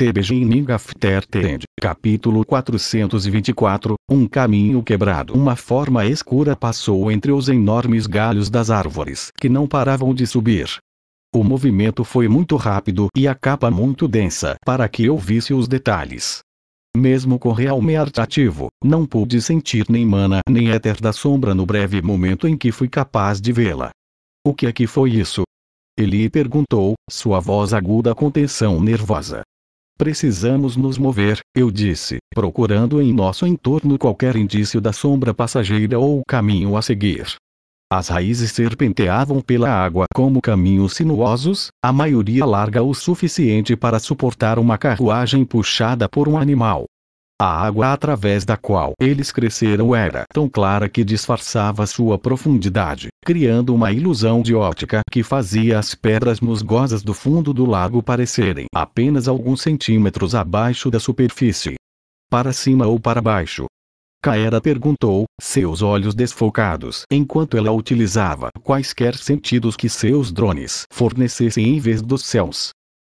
Tebejin After capítulo 424, um caminho quebrado. Uma forma escura passou entre os enormes galhos das árvores que não paravam de subir. O movimento foi muito rápido e a capa muito densa para que eu visse os detalhes. Mesmo com realmeart ativo, não pude sentir nem mana nem éter da sombra no breve momento em que fui capaz de vê-la. O que é que foi isso? Ele perguntou, sua voz aguda com tensão nervosa. Precisamos nos mover, eu disse, procurando em nosso entorno qualquer indício da sombra passageira ou caminho a seguir. As raízes serpenteavam pela água como caminhos sinuosos, a maioria larga o suficiente para suportar uma carruagem puxada por um animal. A água através da qual eles cresceram era tão clara que disfarçava sua profundidade, criando uma ilusão de ótica que fazia as pedras musgosas do fundo do lago parecerem apenas alguns centímetros abaixo da superfície. Para cima ou para baixo, Caera perguntou, seus olhos desfocados, enquanto ela utilizava quaisquer sentidos que seus drones fornecessem em vez dos céus.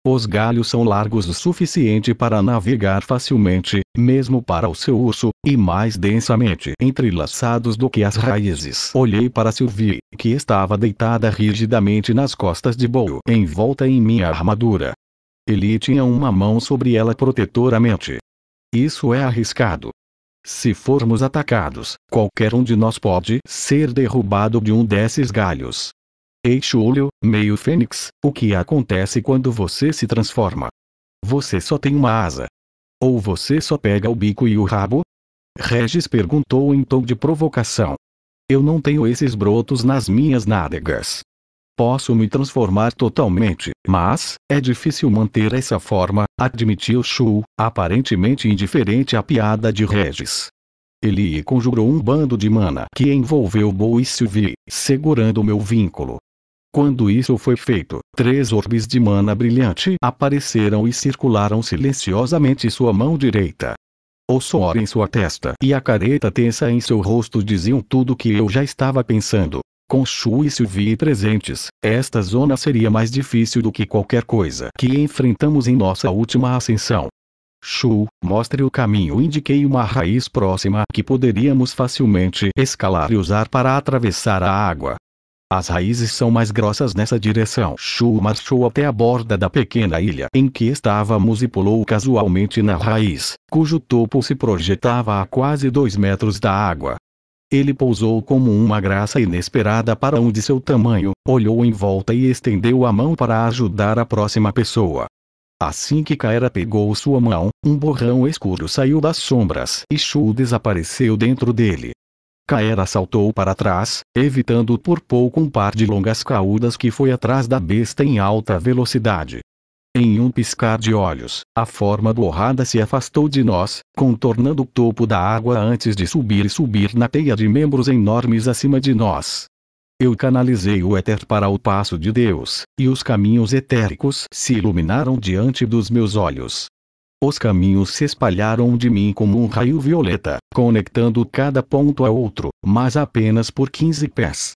Os galhos são largos o suficiente para navegar facilmente, mesmo para o seu urso, e mais densamente entrelaçados do que as raízes. Olhei para Sylvie, que estava deitada rigidamente nas costas de Bolo, envolta em minha armadura. Ele tinha uma mão sobre ela protetoramente. Isso é arriscado. Se formos atacados, qualquer um de nós pode ser derrubado de um desses galhos eixo-olho, meio fênix, o que acontece quando você se transforma? Você só tem uma asa. Ou você só pega o bico e o rabo? Regis perguntou em tom de provocação. Eu não tenho esses brotos nas minhas nádegas. Posso me transformar totalmente, mas é difícil manter essa forma, admitiu Shu, aparentemente indiferente à piada de Regis. Ele conjurou um bando de mana que envolveu Bo e Sylvie, segurando meu vínculo. Quando isso foi feito, três orbes de mana brilhante apareceram e circularam silenciosamente sua mão direita. O suor em sua testa e a careta tensa em seu rosto diziam tudo o que eu já estava pensando. Com Shu e Sylvie presentes, esta zona seria mais difícil do que qualquer coisa que enfrentamos em nossa última ascensão. Shu, mostre o caminho. Indiquei uma raiz próxima que poderíamos facilmente escalar e usar para atravessar a água. As raízes são mais grossas nessa direção. Shu marchou até a borda da pequena ilha em que estávamos e pulou casualmente na raiz, cujo topo se projetava a quase dois metros da água. Ele pousou como uma graça inesperada para um de seu tamanho, olhou em volta e estendeu a mão para ajudar a próxima pessoa. Assim que Caera pegou sua mão, um borrão escuro saiu das sombras e Shu desapareceu dentro dele. Caera saltou para trás, evitando por pouco um par de longas caudas que foi atrás da besta em alta velocidade. Em um piscar de olhos, a forma borrada se afastou de nós, contornando o topo da água antes de subir e subir na teia de membros enormes acima de nós. Eu canalizei o éter para o passo de Deus, e os caminhos etéricos se iluminaram diante dos meus olhos. Os caminhos se espalharam de mim como um raio violeta, conectando cada ponto a outro, mas apenas por 15 pés.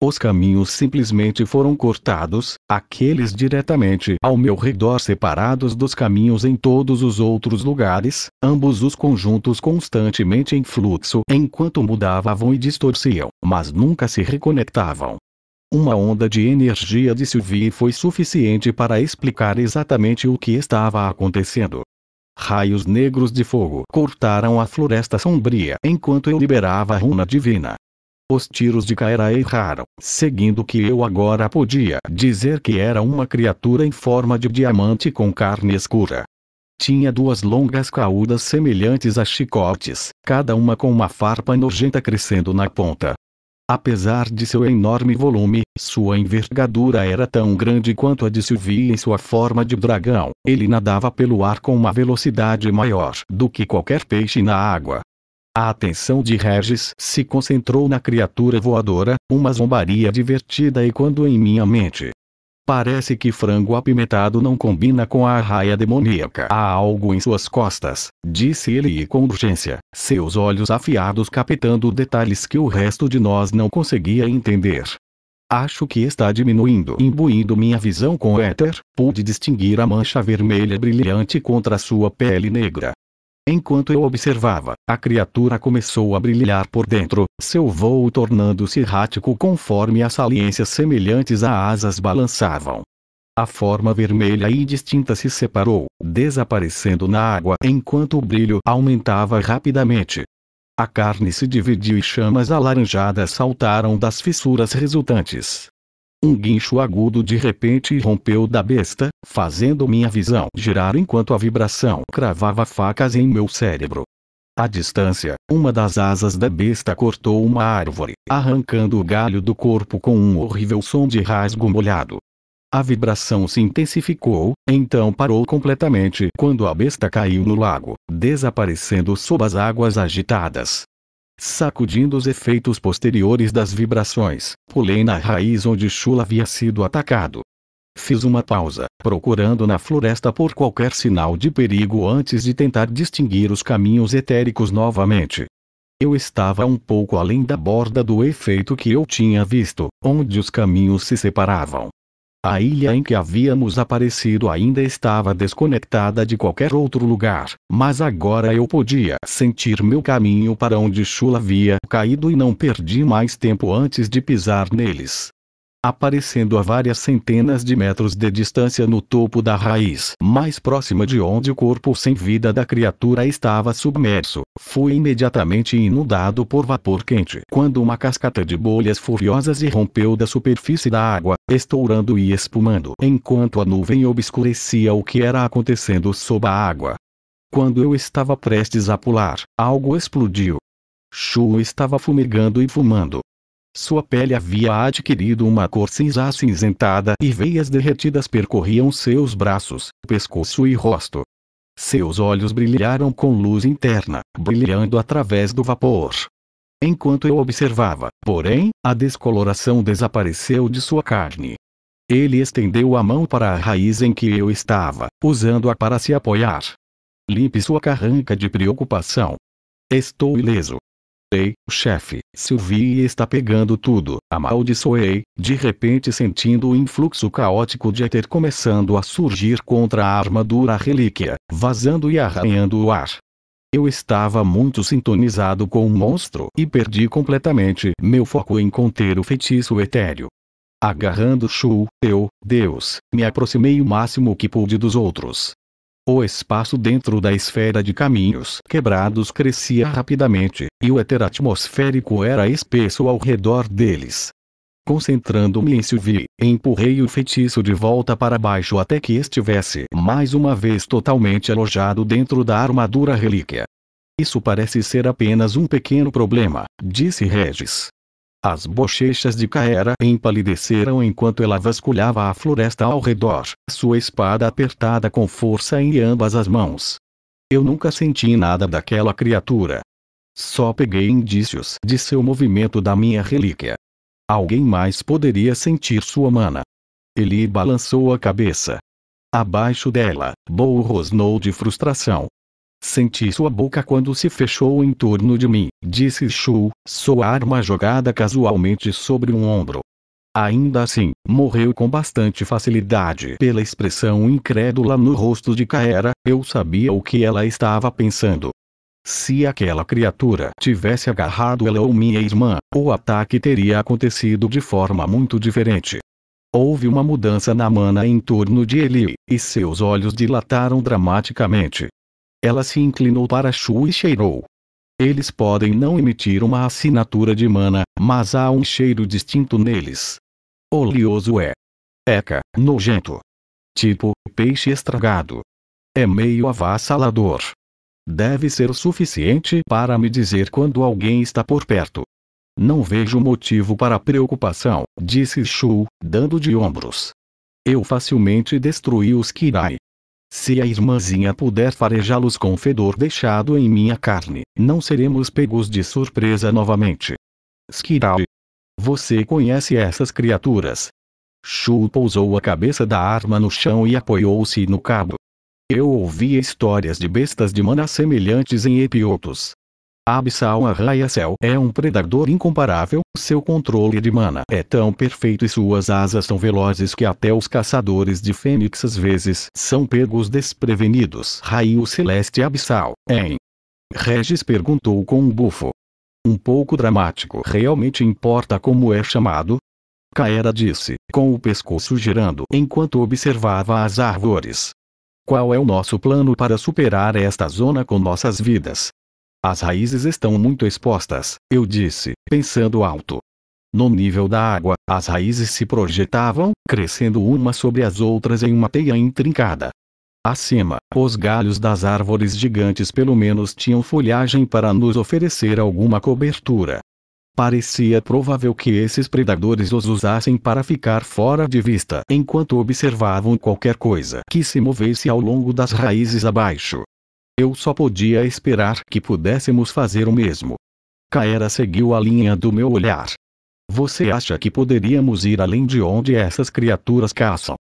Os caminhos simplesmente foram cortados, aqueles diretamente ao meu redor separados dos caminhos em todos os outros lugares, ambos os conjuntos constantemente em fluxo enquanto mudavam e distorciam, mas nunca se reconectavam. Uma onda de energia de Sylvie foi suficiente para explicar exatamente o que estava acontecendo. Raios negros de fogo cortaram a floresta sombria enquanto eu liberava a runa divina. Os tiros de Kaera erraram, seguindo que eu agora podia dizer que era uma criatura em forma de diamante com carne escura. Tinha duas longas caudas semelhantes a chicotes, cada uma com uma farpa nojenta crescendo na ponta. Apesar de seu enorme volume, sua envergadura era tão grande quanto a de Sylvie em sua forma de dragão. Ele nadava pelo ar com uma velocidade maior do que qualquer peixe na água. A atenção de Regis se concentrou na criatura voadora, uma zombaria divertida e quando em minha mente Parece que frango apimentado não combina com a raia demoníaca. Há algo em suas costas, disse ele com urgência, seus olhos afiados captando detalhes que o resto de nós não conseguia entender. Acho que está diminuindo. Imbuindo minha visão com éter, pude distinguir a mancha vermelha brilhante contra sua pele negra. Enquanto eu observava, a criatura começou a brilhar por dentro, seu vôo tornando-se errático conforme as saliências semelhantes a asas balançavam. A forma vermelha e distinta se separou, desaparecendo na água enquanto o brilho aumentava rapidamente. A carne se dividiu e chamas alaranjadas saltaram das fissuras resultantes. Um guincho agudo de repente rompeu da besta, fazendo minha visão girar enquanto a vibração cravava facas em meu cérebro. À distância, uma das asas da besta cortou uma árvore, arrancando o galho do corpo com um horrível som de rasgo molhado. A vibração se intensificou, então parou completamente quando a besta caiu no lago, desaparecendo sob as águas agitadas sacudindo os efeitos posteriores das vibrações, pulei na raiz onde Shula havia sido atacado. Fiz uma pausa, procurando na floresta por qualquer sinal de perigo antes de tentar distinguir os caminhos etéricos novamente. Eu estava um pouco além da borda do efeito que eu tinha visto, onde os caminhos se separavam, a ilha em que havíamos aparecido ainda estava desconectada de qualquer outro lugar, mas agora eu podia sentir meu caminho para onde Shula havia caído e não perdi mais tempo antes de pisar neles aparecendo a várias centenas de metros de distância no topo da raiz, mais próxima de onde o corpo sem vida da criatura estava submerso. Fui imediatamente inundado por vapor quente. Quando uma cascata de bolhas furiosas irrompeu da superfície da água, estourando e espumando, enquanto a nuvem obscurecia o que era acontecendo sob a água. Quando eu estava prestes a pular, algo explodiu. Shu estava fumegando e fumando. Sua pele havia adquirido uma cor cinza acinzentada e veias derretidas percorriam seus braços, pescoço e rosto. Seus olhos brilharam com luz interna, brilhando através do vapor. Enquanto eu observava, porém, a descoloração desapareceu de sua carne. Ele estendeu a mão para a raiz em que eu estava, usando-a para se apoiar. Limpe sua carranca de preocupação. Estou ileso, Ei, o chefe, Sylvie está pegando tudo, amaldiçoei, de repente sentindo o influxo caótico de éter começando a surgir contra a armadura relíquia, vazando e arranhando o ar. Eu estava muito sintonizado com o monstro e perdi completamente meu foco em conter o feitiço etéreo. Agarrando Shu, eu, Deus, me aproximei o máximo que pude dos outros, o espaço dentro da esfera de caminhos quebrados crescia rapidamente, e o éter atmosférico era espesso ao redor deles. Concentrando-me em Sylvie, empurrei o feitiço de volta para baixo até que estivesse mais uma vez totalmente alojado dentro da armadura relíquia. Isso parece ser apenas um pequeno problema, disse Regis. As bochechas de Caera empalideceram enquanto ela vasculhava a floresta ao redor, sua espada apertada com força em ambas as mãos. Eu nunca senti nada daquela criatura. Só peguei indícios de seu movimento da minha relíquia. Alguém mais poderia sentir sua mana. Ele balançou a cabeça. Abaixo dela, Bo rosnou de frustração. Senti sua boca quando se fechou em torno de mim, disse Shu, sua arma jogada casualmente sobre um ombro. Ainda assim, morreu com bastante facilidade. Pela expressão incrédula no rosto de Kaera, eu sabia o que ela estava pensando. Se aquela criatura tivesse agarrado ela ou minha irmã, o ataque teria acontecido de forma muito diferente. Houve uma mudança na mana em torno de Eli, e seus olhos dilataram dramaticamente. Ela se inclinou para Shu e cheirou. Eles podem não emitir uma assinatura de mana, mas há um cheiro distinto neles. Oleoso é. Eca, nojento. Tipo, peixe estragado. É meio avassalador. Deve ser suficiente para me dizer quando alguém está por perto. Não vejo motivo para preocupação, disse Shu, dando de ombros. Eu facilmente destruí os Kirai. Se a irmãzinha puder farejá-los com o fedor deixado em minha carne, não seremos pegos de surpresa novamente. Skirai. Você conhece essas criaturas? Shu pousou a cabeça da arma no chão e apoiou-se no cabo. Eu ouvia histórias de bestas de mana semelhantes em epiotos, Abissal Arraia-Céu é um predador incomparável, seu controle de mana é tão perfeito e suas asas tão velozes que até os caçadores de fênix às vezes são pegos desprevenidos. Raio Celeste Abissal, em... Regis perguntou com um bufo. Um pouco dramático. Realmente importa como é chamado? Caera disse, com o pescoço girando enquanto observava as árvores. Qual é o nosso plano para superar esta zona com nossas vidas? As raízes estão muito expostas, eu disse, pensando alto. No nível da água, as raízes se projetavam, crescendo uma sobre as outras em uma teia intrincada. Acima, os galhos das árvores gigantes pelo menos tinham folhagem para nos oferecer alguma cobertura. Parecia provável que esses predadores os usassem para ficar fora de vista enquanto observavam qualquer coisa que se movesse ao longo das raízes abaixo. Eu só podia esperar que pudéssemos fazer o mesmo. Caera seguiu a linha do meu olhar. Você acha que poderíamos ir além de onde essas criaturas caçam?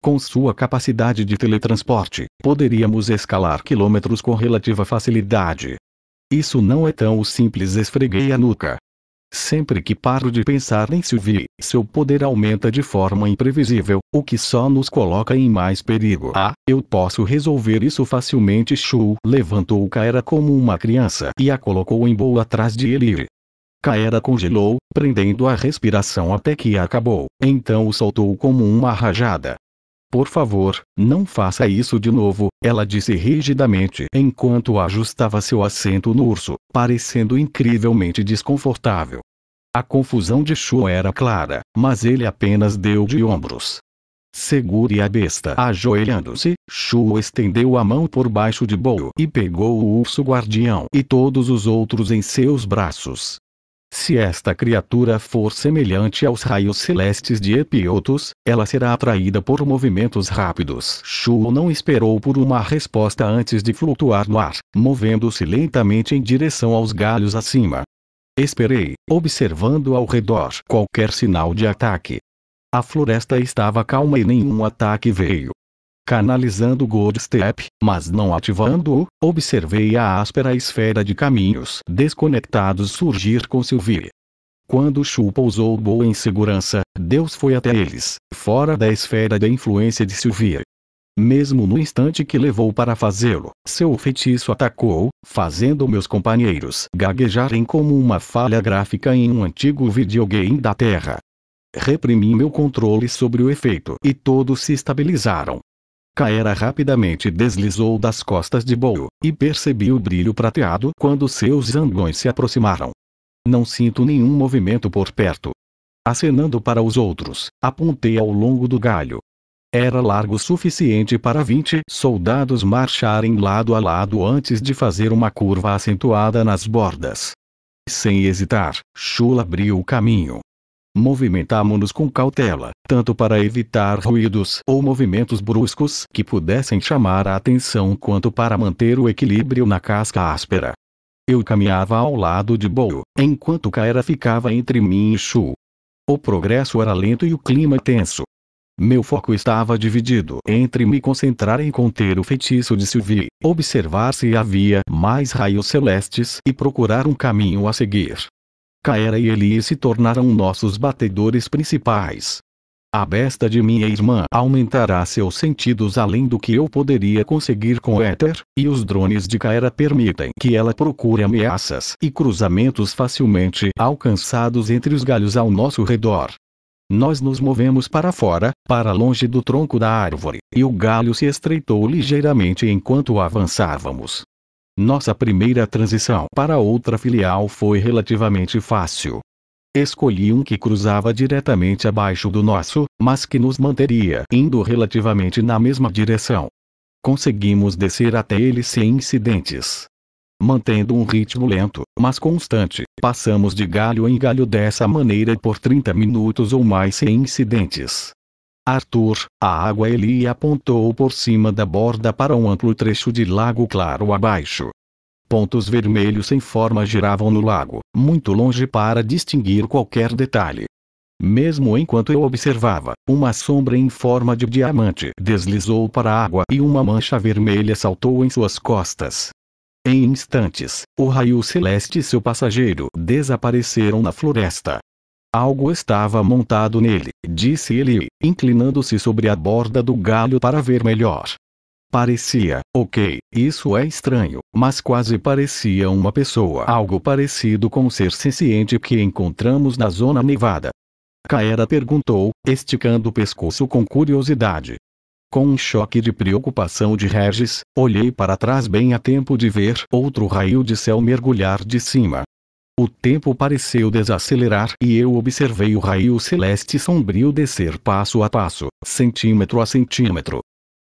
Com sua capacidade de teletransporte, poderíamos escalar quilômetros com relativa facilidade. Isso não é tão simples, esfreguei a nuca. Sempre que paro de pensar em Sylvie, seu poder aumenta de forma imprevisível, o que só nos coloca em mais perigo. Ah, eu posso resolver isso facilmente. Shu levantou Kaera como uma criança e a colocou em boa atrás de ele. Kaera congelou, prendendo a respiração até que acabou, então o soltou como uma rajada. Por favor, não faça isso de novo, ela disse rigidamente enquanto ajustava seu assento no urso, parecendo incrivelmente desconfortável. A confusão de Shu era clara, mas ele apenas deu de ombros. Segure a besta. Ajoelhando-se, Shu estendeu a mão por baixo de Boo e pegou o urso guardião e todos os outros em seus braços. Se esta criatura for semelhante aos raios celestes de Epiotos, ela será atraída por movimentos rápidos. Shuo não esperou por uma resposta antes de flutuar no ar, movendo-se lentamente em direção aos galhos acima. Esperei, observando ao redor qualquer sinal de ataque. A floresta estava calma e nenhum ataque veio canalizando o Goldstep, Step, mas não ativando-o, observei a áspera esfera de caminhos desconectados surgir com Sylvie. Quando Shu pousou boa em segurança, Deus foi até eles, fora da esfera de influência de Sylvie. Mesmo no instante que levou para fazê-lo, seu feitiço atacou, fazendo meus companheiros gaguejarem como uma falha gráfica em um antigo videogame da Terra reprimi meu controle sobre o efeito e todos se estabilizaram. Caera rapidamente deslizou das costas de Bolo, e percebi o brilho prateado quando seus zangões se aproximaram. Não sinto nenhum movimento por perto. Acenando para os outros, apontei ao longo do galho. Era largo o suficiente para 20 soldados marcharem lado a lado antes de fazer uma curva acentuada nas bordas. Sem hesitar, Chula abriu o caminho. Movimentámonos nos com cautela, tanto para evitar ruídos ou movimentos bruscos que pudessem chamar a atenção quanto para manter o equilíbrio na casca áspera. Eu caminhava ao lado de Boa, enquanto Kaera ficava entre mim e Shu. O progresso era lento e o clima tenso. Meu foco estava dividido entre me concentrar em conter o feitiço de Sylvie, observar se havia mais raios celestes e procurar um caminho a seguir. Caera e Eli se tornaram nossos batedores principais. A besta de minha irmã aumentará seus sentidos além do que eu poderia conseguir com o éter, e os drones de Caera permitem que ela procure ameaças e cruzamentos facilmente alcançados entre os galhos ao nosso redor. Nós nos movemos para fora, para longe do tronco da árvore, e o galho se estreitou ligeiramente enquanto avançávamos. Nossa primeira transição para outra filial foi relativamente fácil. Escolhi um que cruzava diretamente abaixo do nosso, mas que nos manteria indo relativamente na mesma direção. Conseguimos descer até ele sem incidentes. Mantendo um ritmo lento, mas constante, passamos de galho em galho dessa maneira por 30 minutos ou mais sem incidentes. Arthur, a água ele apontou por cima da borda para um amplo trecho de lago claro abaixo. Pontos vermelhos sem forma giravam no lago, muito longe para distinguir qualquer detalhe. Mesmo enquanto eu observava, uma sombra em forma de diamante deslizou para a água e uma mancha vermelha saltou em suas costas. Em instantes, o raio celeste e seu passageiro desapareceram na floresta. Algo estava montado nele, disse ele, inclinando-se sobre a borda do galho para ver melhor. Parecia, ok, isso é estranho, mas quase parecia uma pessoa, algo parecido com o ser senciente que encontramos na zona nevada. Caera perguntou, esticando o pescoço com curiosidade. Com um choque de preocupação de Regis, olhei para trás bem a tempo de ver outro raio de céu mergulhar de cima, o tempo pareceu desacelerar e eu observei o raio celeste sombrio descer passo a passo, centímetro a centímetro.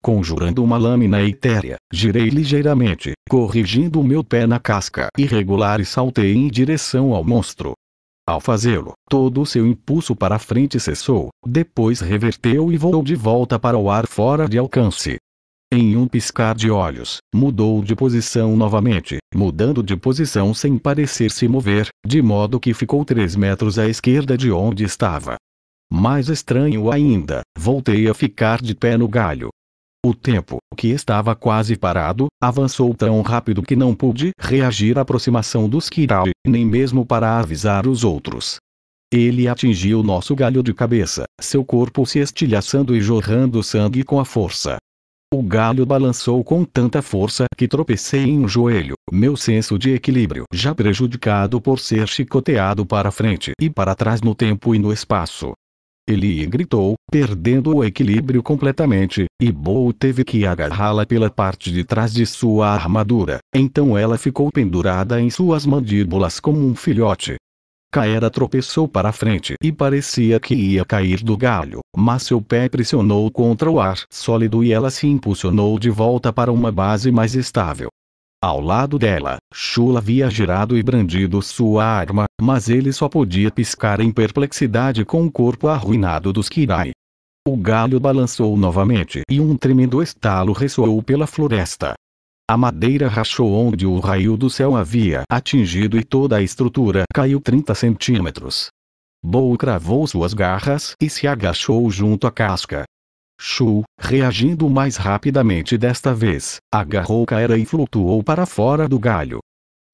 Conjurando uma lâmina etérea, girei ligeiramente, corrigindo o meu pé na casca irregular e saltei em direção ao monstro. Ao fazê-lo, todo o seu impulso para a frente cessou, depois reverteu e voou de volta para o ar fora de alcance. Em um piscar de olhos, mudou de posição novamente, mudando de posição sem parecer se mover, de modo que ficou três metros à esquerda de onde estava. Mais estranho ainda, voltei a ficar de pé no galho. O tempo, que estava quase parado, avançou tão rápido que não pude reagir à aproximação dos Kirai, nem mesmo para avisar os outros. Ele atingiu nosso galho de cabeça, seu corpo se estilhaçando e jorrando sangue com a força, o galho balançou com tanta força que tropecei em um joelho, meu senso de equilíbrio já prejudicado por ser chicoteado para frente e para trás no tempo e no espaço. Ele gritou, perdendo o equilíbrio completamente, e Bo teve que agarrá-la pela parte de trás de sua armadura. Então ela ficou pendurada em suas mandíbulas como um filhote. Caera tropeçou para a frente e parecia que ia cair do galho, mas seu pé pressionou contra o ar sólido e ela se impulsionou de volta para uma base mais estável. Ao lado dela, Shula havia girado e brandido sua arma, mas ele só podia piscar em perplexidade com o corpo arruinado dos Kirai. O galho balançou novamente e um tremendo estalo ressoou pela floresta. A madeira rachou onde o raio do céu havia atingido e toda a estrutura caiu 30 centímetros. Boa cravou suas garras e se agachou junto à casca. Shu, reagindo mais rapidamente desta vez, agarrou Kaera e flutuou para fora do galho.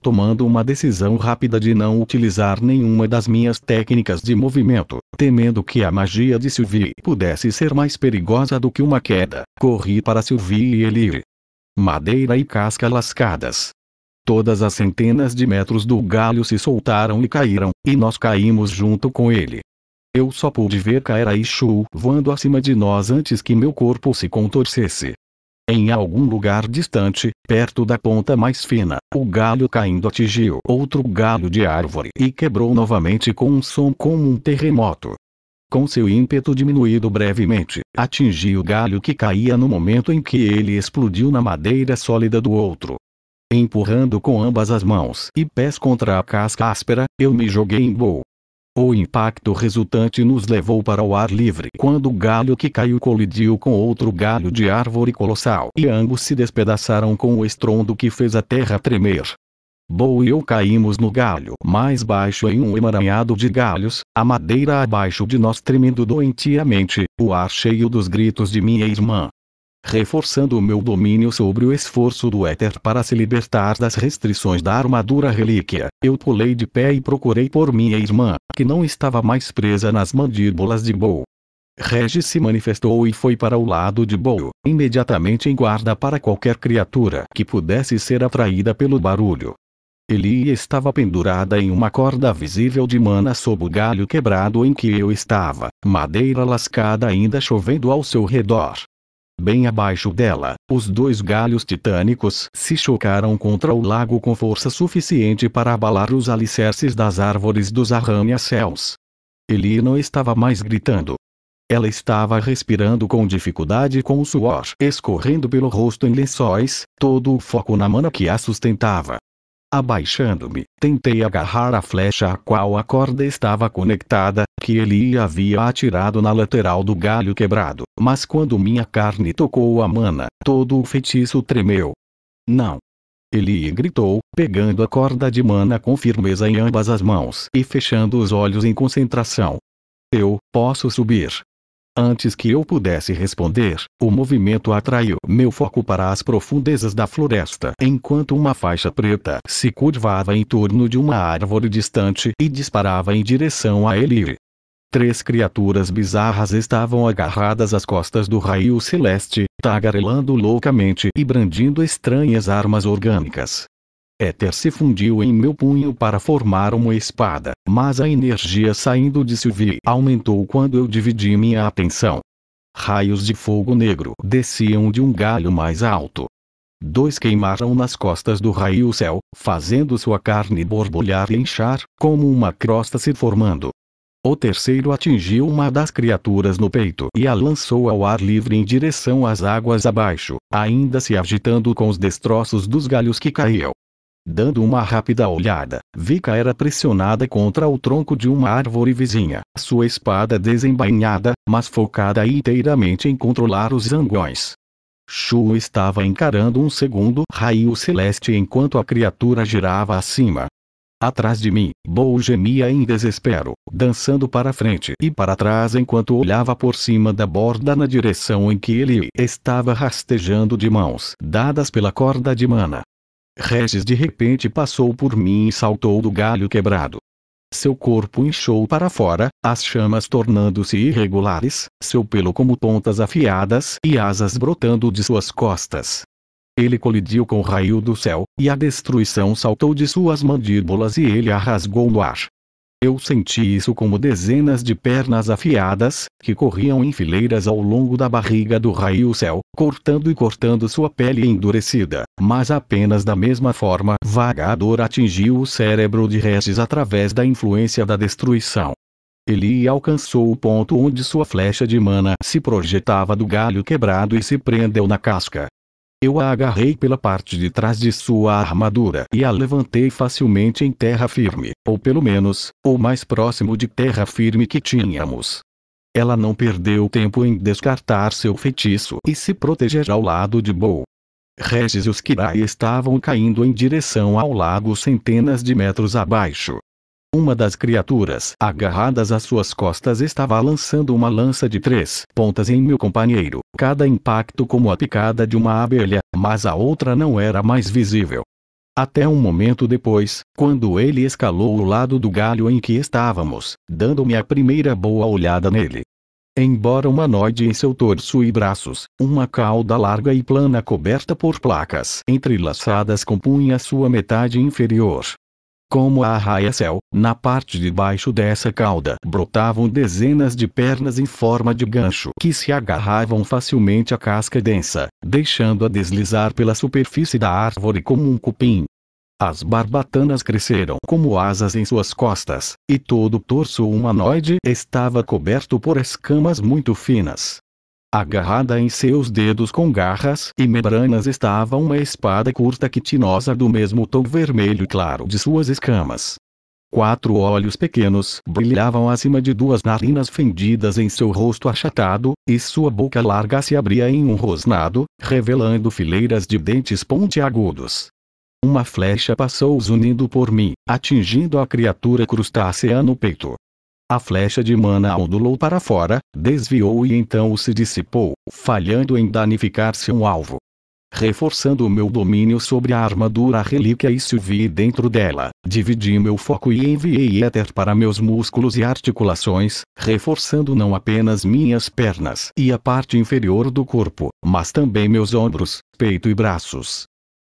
Tomando uma decisão rápida de não utilizar nenhuma das minhas técnicas de movimento, temendo que a magia de Sylvie pudesse ser mais perigosa do que uma queda, corri para Sylvie e Elir madeira e casca lascadas. Todas as centenas de metros do galho se soltaram e caíram, e nós caímos junto com ele. Eu só pude ver Kaera e Shu voando acima de nós antes que meu corpo se contorcesse. Em algum lugar distante, perto da ponta mais fina, o galho caindo atingiu outro galho de árvore e quebrou novamente com um som como um terremoto. Com seu ímpeto diminuído brevemente, atingiu o galho que caía no momento em que ele explodiu na madeira sólida do outro. Empurrando com ambas as mãos e pés contra a casca áspera, eu me joguei em gol. O impacto resultante nos levou para o ar livre quando o galho que caiu colidiu com outro galho de árvore colossal e ambos se despedaçaram com o estrondo que fez a terra tremer. Bo e eu caímos no galho mais baixo em um emaranhado de galhos, a madeira abaixo de nós tremendo doentiamente, o ar cheio dos gritos de minha irmã. Reforçando o meu domínio sobre o esforço do éter para se libertar das restrições da armadura relíquia, eu pulei de pé e procurei por minha irmã, que não estava mais presa nas mandíbulas de Bo. Regis se manifestou e foi para o lado de Bo, imediatamente em guarda para qualquer criatura que pudesse ser atraída pelo barulho. Eli estava pendurada em uma corda visível de mana sob o galho quebrado em que eu estava, madeira lascada ainda chovendo ao seu redor. Bem abaixo dela, os dois galhos titânicos se chocaram contra o lago com força suficiente para abalar os alicerces das árvores dos arranha-céus. Eli não estava mais gritando. Ela estava respirando com dificuldade com o suor escorrendo pelo rosto em lençóis, todo o foco na mana que a sustentava. Abaixando-me, tentei agarrar a flecha a qual a corda estava conectada, que ele havia atirado na lateral do galho quebrado, mas quando minha carne tocou a mana, todo o feitiço tremeu. Não! Ele gritou, pegando a corda de mana com firmeza em ambas as mãos e fechando os olhos em concentração. Eu posso subir. Antes que eu pudesse responder, o movimento atraiu meu foco para as profundezas da floresta, enquanto uma faixa preta se curvava em torno de uma árvore distante e disparava em direção a ele. Três criaturas bizarras estavam agarradas às costas do raio celeste, tagarelando loucamente e brandindo estranhas armas orgânicas. Éter se fundiu em meu punho para formar uma espada, mas a energia saindo de Sylvie aumentou quando eu dividi minha atenção. Raios de fogo negro desciam de um galho mais alto. Dois queimaram nas costas do raio céu, fazendo sua carne borbulhar e inchar, como uma crosta se formando. O terceiro atingiu uma das criaturas no peito e a lançou ao ar livre em direção às águas abaixo, ainda se agitando com os destroços dos galhos que caíam. Dando uma rápida olhada, Vika era pressionada contra o tronco de uma árvore vizinha, sua espada desembainhada, mas focada inteiramente em controlar os zangões. Shu estava encarando um segundo raio celeste enquanto a criatura girava acima. Atrás de mim, Bou gemia em desespero, dançando para frente e para trás enquanto olhava por cima da borda na direção em que ele estava rastejando de mãos dadas pela corda de mana. Regis de repente passou por mim e saltou do galho quebrado. Seu corpo inchou para fora, as chamas tornando-se irregulares, seu pelo como pontas afiadas e asas brotando de suas costas. Ele colidiu com o raio do céu, e a destruição saltou de suas mandíbulas e ele a rasgou no ar. Eu senti isso como dezenas de pernas afiadas, que corriam em fileiras ao longo da barriga do raio céu, cortando e cortando sua pele endurecida, mas apenas da mesma forma vagador a dor atingiu o cérebro de Regis através da influência da destruição. Ele alcançou o ponto onde sua flecha de mana se projetava do galho quebrado e se prendeu na casca, eu a agarrei pela parte de trás de sua armadura e a levantei facilmente em terra firme, ou pelo menos, o mais próximo de terra firme que tínhamos. Ela não perdeu tempo em descartar seu feitiço e se proteger ao lado de Bo. Regis e os Kirai estavam caindo em direção ao lago centenas de metros abaixo, uma das criaturas agarradas às suas costas estava lançando uma lança de três pontas em meu companheiro, cada impacto como a picada de uma abelha, mas a outra não era mais visível. Até um momento depois, quando ele escalou o lado do galho em que estávamos, dando-me a primeira boa olhada nele. Embora humanoide em seu torso e braços, uma cauda larga e plana coberta por placas entrelaçadas compunha sua metade inferior, como a arraia-céu, na parte de baixo dessa cauda brotavam dezenas de pernas em forma de gancho que se agarravam facilmente à casca densa, deixando-a deslizar pela superfície da árvore como um cupim. As barbatanas cresceram como asas em suas costas, e todo o torso humanoide estava coberto por escamas muito finas, Agarrada em seus dedos com garras e membranas estava uma espada curta quitinosa do mesmo tom vermelho claro de suas escamas. Quatro olhos pequenos brilhavam acima de duas narinas fendidas em seu rosto achatado, e sua boca larga se abria em um rosnado, revelando fileiras de dentes pontiagudos. Uma flecha passou zunindo por mim, atingindo a criatura crustácea no peito. A flecha de mana ondulou para fora, desviou e então se dissipou, falhando em danificar-se um alvo. Reforçando o meu domínio sobre a armadura relíquia e subi dentro dela, dividi meu foco e enviei éter para meus músculos e articulações, reforçando não apenas minhas pernas e a parte inferior do corpo, mas também meus ombros, peito e braços,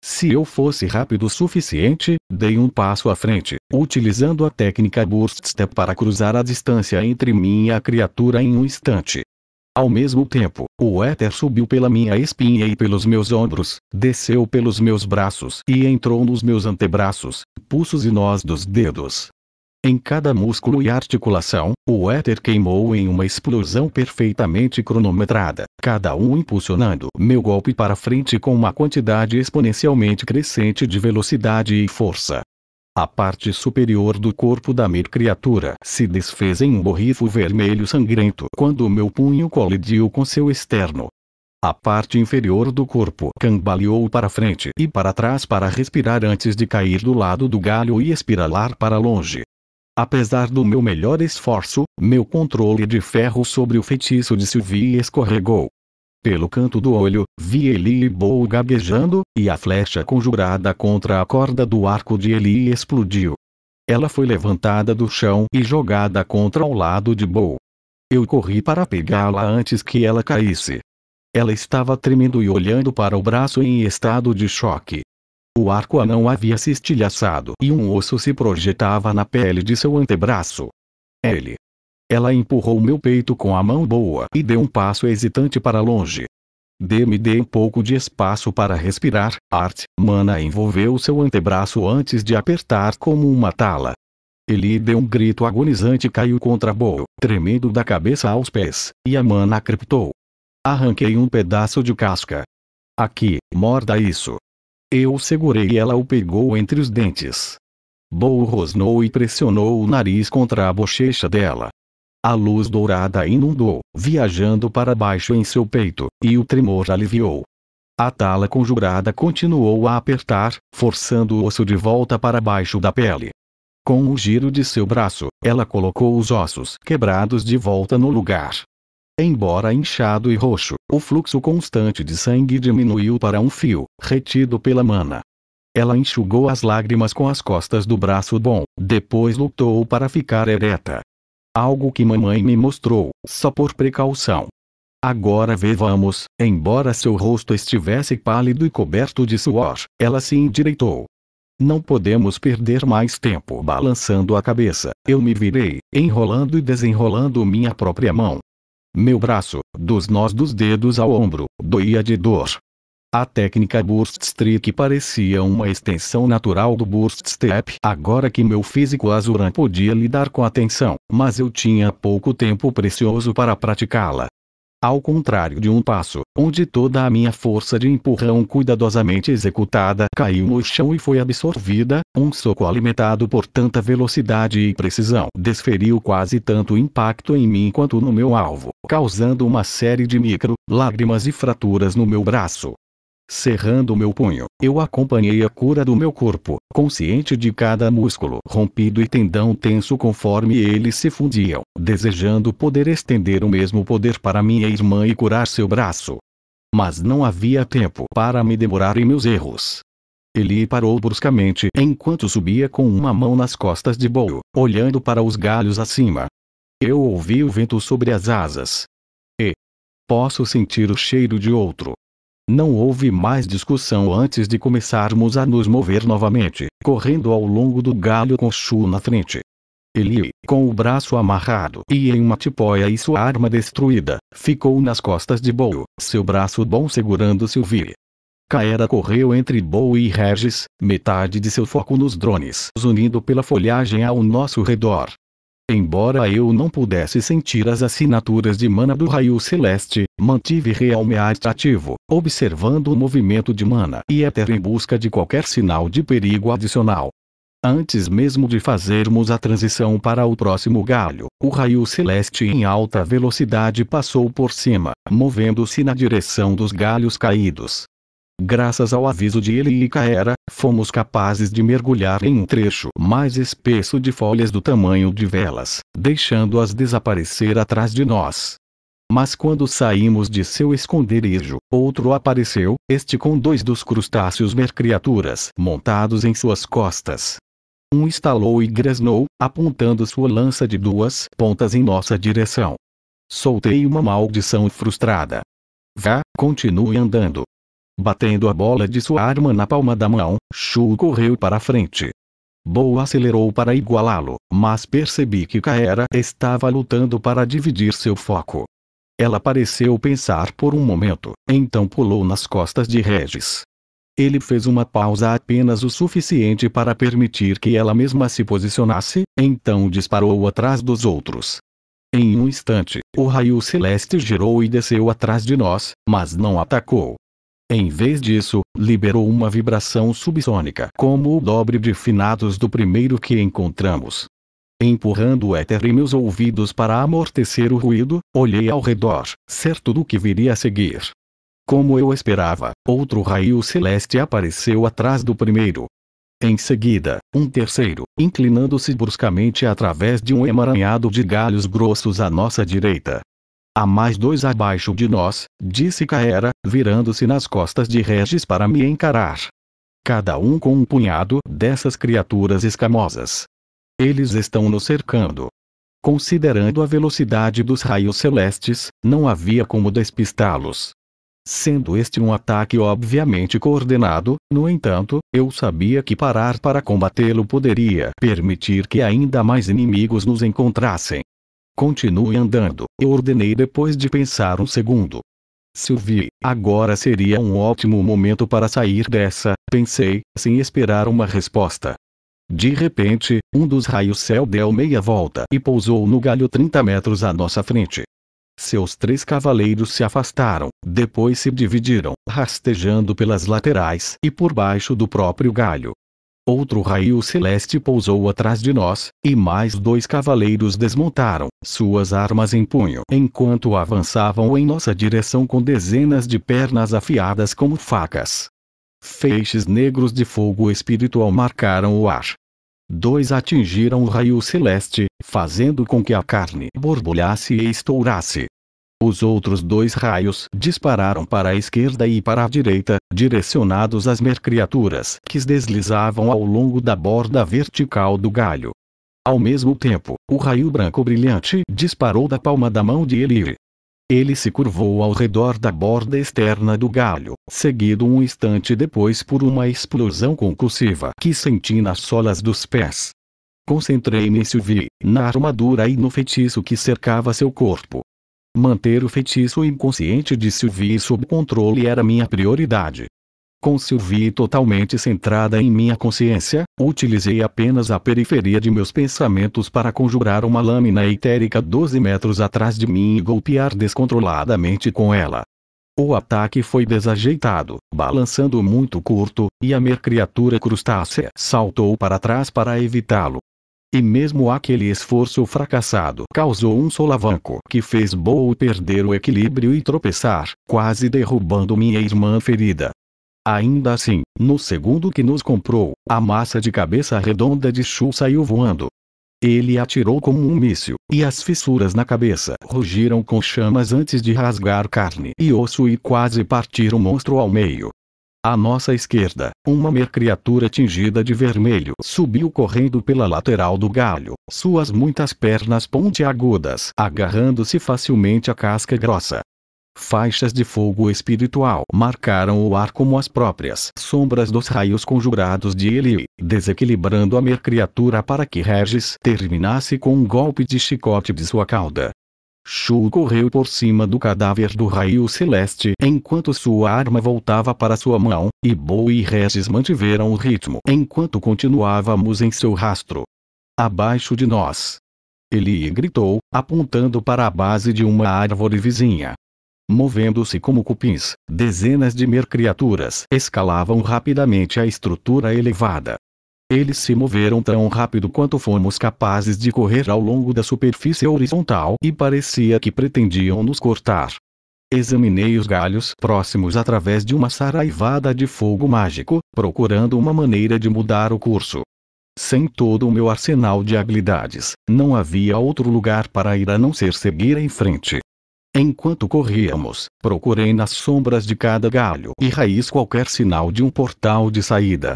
se eu fosse rápido o suficiente, dei um passo à frente, utilizando a técnica Burst Step para cruzar a distância entre mim e a criatura em um instante. Ao mesmo tempo, o éter subiu pela minha espinha e pelos meus ombros, desceu pelos meus braços e entrou nos meus antebraços, pulsos e nós dos dedos, em cada músculo e articulação, o éter queimou em uma explosão perfeitamente cronometrada, cada um impulsionando meu golpe para frente com uma quantidade exponencialmente crescente de velocidade e força. A parte superior do corpo da mir criatura se desfez em um borrifo vermelho sangrento quando meu punho colidiu com seu externo. A parte inferior do corpo cambaleou para frente e para trás para respirar antes de cair do lado do galho e espiralar para longe. Apesar do meu melhor esforço, meu controle de ferro sobre o feitiço de Sylvie escorregou. Pelo canto do olho, vi Eli e Bow gaguejando, e a flecha conjurada contra a corda do arco de Eli explodiu. Ela foi levantada do chão e jogada contra o lado de Bow. Eu corri para pegá-la antes que ela caísse. Ela estava tremendo e olhando para o braço em estado de choque. O arco não havia se estilhaçado e um osso se projetava na pele de seu antebraço. Ele. Ela empurrou meu peito com a mão boa e deu um passo hesitante para longe. Dê-me dê um pouco de espaço para respirar, Art. Mana envolveu seu antebraço antes de apertar como uma tala. Ele deu um grito agonizante e caiu contra Bo, tremendo da cabeça aos pés, e a mana criptou. Arranquei um pedaço de casca. Aqui, morda isso. Eu segurei e ela o pegou entre os dentes. Bo rosnou e pressionou o nariz contra a bochecha dela. A luz dourada inundou, viajando para baixo em seu peito, e o tremor aliviou. A tala conjurada continuou a apertar, forçando o osso de volta para baixo da pele. Com um giro de seu braço, ela colocou os ossos quebrados de volta no lugar. Embora inchado e roxo, o fluxo constante de sangue diminuiu para um fio, retido pela mana. Ela enxugou as lágrimas com as costas do braço bom, depois lutou para ficar ereta. Algo que mamãe me mostrou, só por precaução. Agora vejamos, embora seu rosto estivesse pálido e coberto de suor, ela se endireitou. Não podemos perder mais tempo balançando a cabeça. Eu me virei, enrolando e desenrolando minha própria mão, meu braço, dos nós dos dedos ao ombro, doía de dor. A técnica burst Burststrick parecia uma extensão natural do Burst Step agora que meu físico azuran podia lidar com a tensão, mas eu tinha pouco tempo precioso para praticá-la. Ao contrário de um passo, onde toda a minha força de empurrão cuidadosamente executada caiu no chão e foi absorvida, um soco alimentado por tanta velocidade e precisão desferiu quase tanto impacto em mim quanto no meu alvo, causando uma série de micro, lágrimas e fraturas no meu braço. Cerrando meu punho, eu acompanhei a cura do meu corpo, consciente de cada músculo rompido e tendão tenso conforme eles se fundiam, desejando poder estender o mesmo poder para minha irmã e curar seu braço. Mas não havia tempo para me demorar em meus erros. Ele parou bruscamente enquanto subia com uma mão nas costas de Bolo, olhando para os galhos acima. Eu ouvi o vento sobre as asas. E posso sentir o cheiro de outro. Não houve mais discussão antes de começarmos a nos mover novamente, correndo ao longo do galho com Chu na frente. Ele, com o braço amarrado e em uma tipóia e sua arma destruída, ficou nas costas de Bow, seu braço bom segurando Sylvie. Caera correu entre Bow e Regis, metade de seu foco nos drones, unindo pela folhagem ao nosso redor, Embora eu não pudesse sentir as assinaturas de mana do raio celeste, mantive realmente ativo, observando o movimento de mana e éter em busca de qualquer sinal de perigo adicional. Antes mesmo de fazermos a transição para o próximo galho, o raio celeste em alta velocidade passou por cima, movendo-se na direção dos galhos caídos. Graças ao aviso de ele e Caera, fomos capazes de mergulhar em um trecho mais espesso de folhas do tamanho de velas, deixando-as desaparecer atrás de nós. Mas quando saímos de seu esconderijo, outro apareceu, este com dois dos crustáceos mercriaturas montados em suas costas. Um estalou e gresnou, apontando sua lança de duas pontas em nossa direção. Soltei uma maldição frustrada. Vá, continue andando, Batendo a bola de sua arma na palma da mão, Shu correu para a frente. Bo acelerou para igualá-lo, mas percebi que Kaera estava lutando para dividir seu foco. Ela pareceu pensar por um momento, então pulou nas costas de Regis. Ele fez uma pausa apenas o suficiente para permitir que ela mesma se posicionasse, então disparou atrás dos outros. Em um instante, o raio celeste girou e desceu atrás de nós, mas não atacou. Em vez disso, liberou uma vibração subsônica como o dobre de finados do primeiro que encontramos. Empurrando o éter em meus ouvidos para amortecer o ruído, olhei ao redor, certo do que viria a seguir. Como eu esperava, outro raio celeste apareceu atrás do primeiro. Em seguida, um terceiro, inclinando-se bruscamente através de um emaranhado de galhos grossos à nossa direita. Há mais dois abaixo de nós, disse Caera, virando-se nas costas de Regis para me encarar. Cada um com um punhado dessas criaturas escamosas. Eles estão nos cercando. Considerando a velocidade dos raios celestes, não havia como despistá-los. Sendo este um ataque obviamente coordenado, no entanto, eu sabia que parar para combatê-lo poderia permitir que ainda mais inimigos nos encontrassem. Continue andando, eu ordenei depois de pensar um segundo. Sylvie, agora seria um ótimo momento para sair dessa, pensei, sem esperar uma resposta. De repente, um dos raios céu deu meia volta e pousou no galho 30 metros à nossa frente. Seus três cavaleiros se afastaram, depois se dividiram, rastejando pelas laterais e por baixo do próprio galho. Outro raio celeste pousou atrás de nós, e mais dois cavaleiros desmontaram suas armas em punho enquanto avançavam em nossa direção com dezenas de pernas afiadas como facas. Feixes negros de fogo espiritual marcaram o ar. Dois atingiram o raio celeste, fazendo com que a carne borbulhasse e estourasse. Os outros dois raios dispararam para a esquerda e para a direita, direcionados às mercriaturas que deslizavam ao longo da borda vertical do galho. Ao mesmo tempo, o raio branco brilhante disparou da palma da mão de Elir. Ele se curvou ao redor da borda externa do galho, seguido um instante depois por uma explosão concussiva que senti nas solas dos pés. Concentrei-me e Silvi na armadura e no feitiço que cercava seu corpo, Manter o feitiço inconsciente de Sylvie sob controle era minha prioridade. Com Sylvie totalmente centrada em minha consciência, utilizei apenas a periferia de meus pensamentos para conjurar uma lâmina etérica 12 metros atrás de mim e golpear descontroladamente com ela. O ataque foi desajeitado, balançando muito curto, e a mer criatura crustácea saltou para trás para evitá-lo. E mesmo aquele esforço fracassado causou um solavanco que fez Boa perder o equilíbrio e tropeçar, quase derrubando minha irmã ferida. Ainda assim, no segundo que nos comprou, a massa de cabeça redonda de Chu saiu voando. Ele atirou como um míssil, e as fissuras na cabeça rugiram com chamas antes de rasgar carne e osso e quase partir o monstro ao meio, à nossa esquerda, uma mer criatura tingida de vermelho subiu correndo pela lateral do galho, suas muitas pernas pontiagudas agarrando-se facilmente à casca grossa. Faixas de fogo espiritual marcaram o ar como as próprias sombras dos raios conjurados de Eli, desequilibrando a mer criatura para que Regis terminasse com um golpe de chicote de sua cauda. Shu correu por cima do cadáver do raio celeste enquanto sua arma voltava para sua mão, e Bo e Regis mantiveram o ritmo enquanto continuávamos em seu rastro. Abaixo de nós. Ele gritou, apontando para a base de uma árvore vizinha. Movendo-se como cupins, dezenas de mer criaturas escalavam rapidamente a estrutura elevada, eles se moveram tão rápido quanto fomos capazes de correr ao longo da superfície horizontal e parecia que pretendiam nos cortar. Examinei os galhos próximos através de uma saraivada de fogo mágico, procurando uma maneira de mudar o curso. Sem todo o meu arsenal de habilidades, não havia outro lugar para ir a não ser seguir em frente. Enquanto corríamos, procurei nas sombras de cada galho e raiz qualquer sinal de um portal de saída.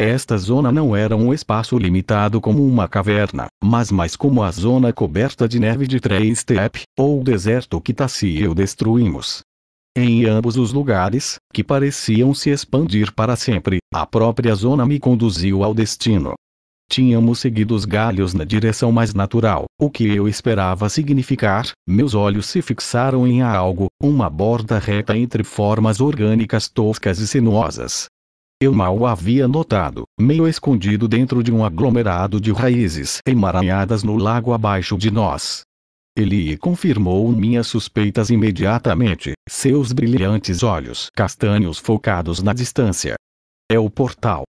Esta zona não era um espaço limitado como uma caverna, mas mais como a zona coberta de neve de Três Steppe, ou deserto que Tassi e eu destruímos. Em ambos os lugares, que pareciam se expandir para sempre, a própria zona me conduziu ao destino. Tínhamos seguido os galhos na direção mais natural, o que eu esperava significar, meus olhos se fixaram em algo, uma borda reta entre formas orgânicas toscas e sinuosas, eu mal havia notado, meio escondido dentro de um aglomerado de raízes emaranhadas no lago abaixo de nós. Ele confirmou minhas suspeitas imediatamente, seus brilhantes olhos castanhos focados na distância. É o portal.